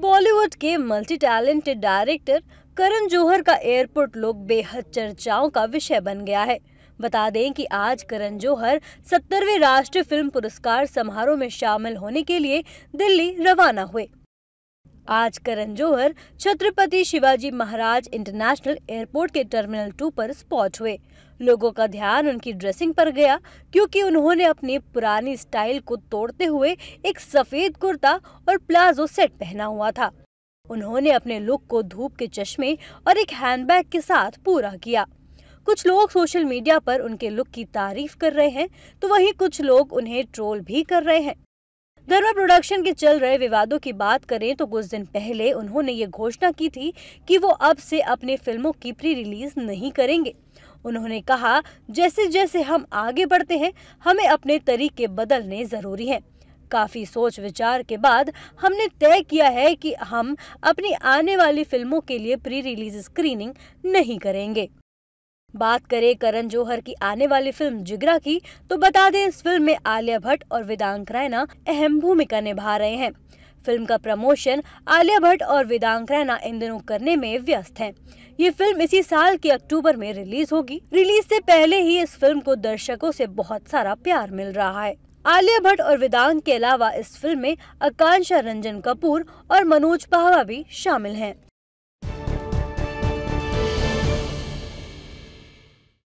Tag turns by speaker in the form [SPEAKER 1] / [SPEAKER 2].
[SPEAKER 1] बॉलीवुड के multi talented director Karan Johar का airport look बेहद चर्चाओं का विषय बन गया है बता दें कि आज करण जौहर सत्तरवे राष्ट्रीय फिल्म पुरस्कार समारोह में शामिल होने के लिए दिल्ली रवाना हुए आज करण जोहर छत्रपति शिवाजी महाराज इंटरनेशनल एयरपोर्ट के टर्मिनल टू पर स्पॉट हुए लोगों का ध्यान उनकी ड्रेसिंग पर गया क्योंकि उन्होंने अपनी पुरानी स्टाइल को तोड़ते हुए एक सफेद कुर्ता और प्लाजो सेट पहना हुआ था उन्होंने अपने लुक को धूप के चश्मे और एक हैंडबैग के साथ पूरा किया कुछ लोग सोशल मीडिया पर उनके लुक की तारीफ कर रहे हैं तो वहीं कुछ लोग उन्हें ट्रोल भी कर रहे हैं धर्मा प्रोडक्शन के चल रहे विवादों की बात करें तो कुछ दिन पहले उन्होंने ये घोषणा की थी कि वो अब से अपनी फिल्मों की प्री रिलीज नहीं करेंगे उन्होंने कहा जैसे जैसे हम आगे बढ़ते हैं हमें अपने तरीके बदलने ज़रूरी हैं काफ़ी सोच विचार के बाद हमने तय किया है कि हम अपनी आने वाली फिल्मों के लिए प्री रिलीज स्क्रीनिंग नहीं करेंगे बात करें करण जौहर की आने वाली फिल्म जिगरा की तो बता दें इस फिल्म में आलिया भट्ट और वेदांक रैना अहम भूमिका निभा रहे हैं फिल्म का प्रमोशन आलिया भट्ट और वेदांक रैना इन दिनों करने में व्यस्त हैं। ये फिल्म इसी साल के अक्टूबर में रिलीज होगी रिलीज से पहले ही इस फिल्म को दर्शकों से बहुत सारा प्यार मिल रहा है आलिया भट्ट और वेदांक के अलावा इस फिल्म में आकांक्षा रंजन कपूर और मनोज पाहवा भी शामिल हैं।